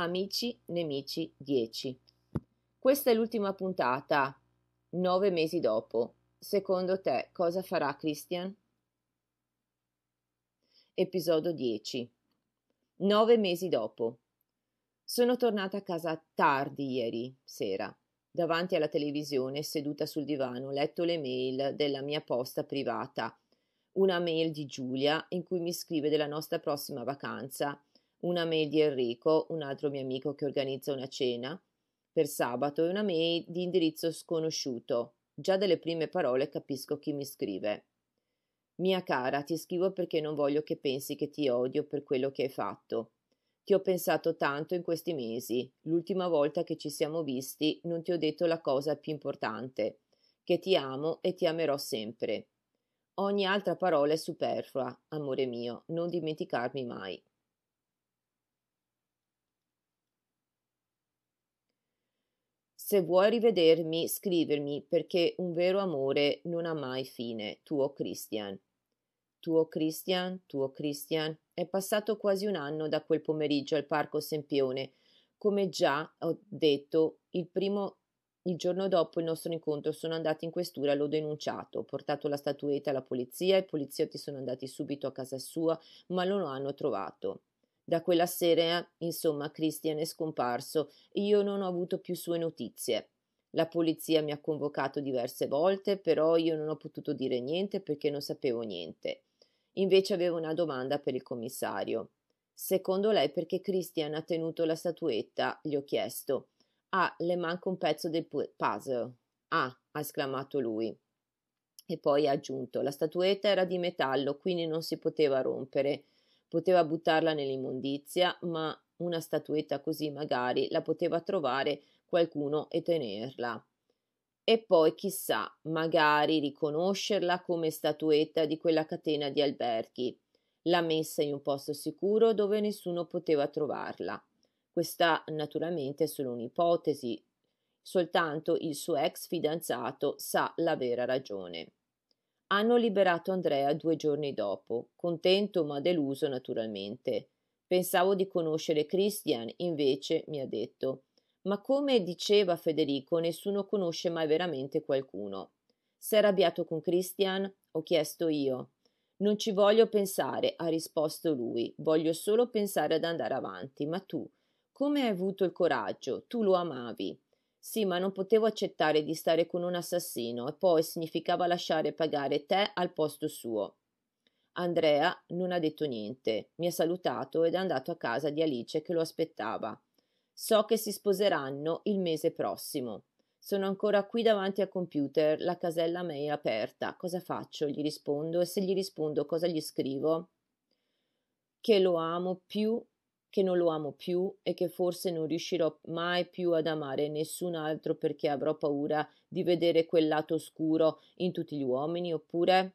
Amici Nemici 10. Questa è l'ultima puntata, nove mesi dopo. Secondo te cosa farà Christian? Episodio 10. Nove mesi dopo. Sono tornata a casa tardi ieri sera, davanti alla televisione, seduta sul divano, letto le mail della mia posta privata. Una mail di Giulia in cui mi scrive della nostra prossima vacanza una mail di Enrico, un altro mio amico che organizza una cena per sabato e una mail di indirizzo sconosciuto. Già dalle prime parole capisco chi mi scrive. Mia cara, ti scrivo perché non voglio che pensi che ti odio per quello che hai fatto. Ti ho pensato tanto in questi mesi. L'ultima volta che ci siamo visti non ti ho detto la cosa più importante, che ti amo e ti amerò sempre. Ogni altra parola è superflua, amore mio, non dimenticarmi mai. Se vuoi rivedermi, scrivermi, perché un vero amore non ha mai fine. Tuo Christian. Tuo Christian, tuo Christian. È passato quasi un anno da quel pomeriggio al Parco Sempione. Come già ho detto, il primo il giorno dopo il nostro incontro sono andati in questura, l'ho denunciato, ho portato la statuetta alla polizia, i poliziotti sono andati subito a casa sua, ma non lo hanno trovato. Da quella sera, insomma, Christian è scomparso. e Io non ho avuto più sue notizie. La polizia mi ha convocato diverse volte, però io non ho potuto dire niente perché non sapevo niente. Invece avevo una domanda per il commissario. Secondo lei perché Christian ha tenuto la statuetta? gli ho chiesto. Ah, le manca un pezzo del puzzle. Ah, ha esclamato lui. E poi ha aggiunto: la statuetta era di metallo, quindi non si poteva rompere. Poteva buttarla nell'immondizia, ma una statuetta così magari la poteva trovare qualcuno e tenerla. E poi chissà, magari riconoscerla come statuetta di quella catena di alberghi. L'ha messa in un posto sicuro dove nessuno poteva trovarla. Questa naturalmente è solo un'ipotesi, soltanto il suo ex fidanzato sa la vera ragione hanno liberato Andrea due giorni dopo, contento ma deluso naturalmente. Pensavo di conoscere Christian, invece mi ha detto. Ma come diceva Federico, nessuno conosce mai veramente qualcuno. Sei arrabbiato con Christian? Ho chiesto io. Non ci voglio pensare, ha risposto lui. Voglio solo pensare ad andare avanti. Ma tu, come hai avuto il coraggio? Tu lo amavi. Sì, ma non potevo accettare di stare con un assassino e poi significava lasciare pagare te al posto suo. Andrea non ha detto niente, mi ha salutato ed è andato a casa di Alice che lo aspettava. So che si sposeranno il mese prossimo. Sono ancora qui davanti al computer, la casella mail aperta. Cosa faccio? Gli rispondo e se gli rispondo cosa gli scrivo? Che lo amo più che non lo amo più e che forse non riuscirò mai più ad amare nessun altro perché avrò paura di vedere quel lato oscuro in tutti gli uomini, oppure